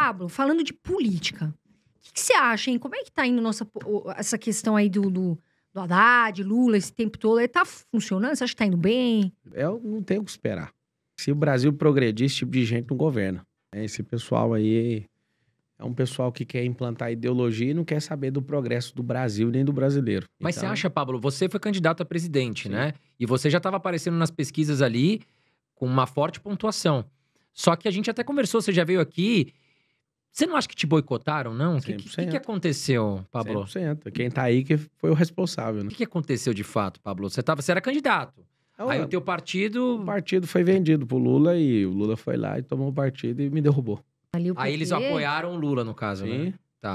Pablo, falando de política, o que, você acha, hein? Como é que tá indo nossa, essa questão aí do, do, do Haddad, Lula, esse tempo todo? Ele tá funcionando? Você acha que tá indo bem? Eu não tenho o que esperar. Se o Brasil progredir, esse tipo de gente não governa. Né? Esse pessoal aí é um pessoal que quer implantar ideologia e não quer saber do progresso do Brasil nem do brasileiro. Mas então... você acha, Pablo, você foi candidato a presidente, Sim. né? E você já estava aparecendo nas pesquisas ali com uma forte pontuação. Só que a gente até conversou, você já veio aqui você não acha que te boicotaram, não? O que, que, que, aconteceu, Pablo? 100%. Quem tá aí que foi o responsável, né? O que, que, aconteceu de fato, Pablo? Você, tava, você era candidato. Ah, aí o teu partido... O partido foi vendido pro Lula e o Lula foi lá e tomou o partido e me derrubou. Aí eles apoiaram o Lula, no caso, Sim. né?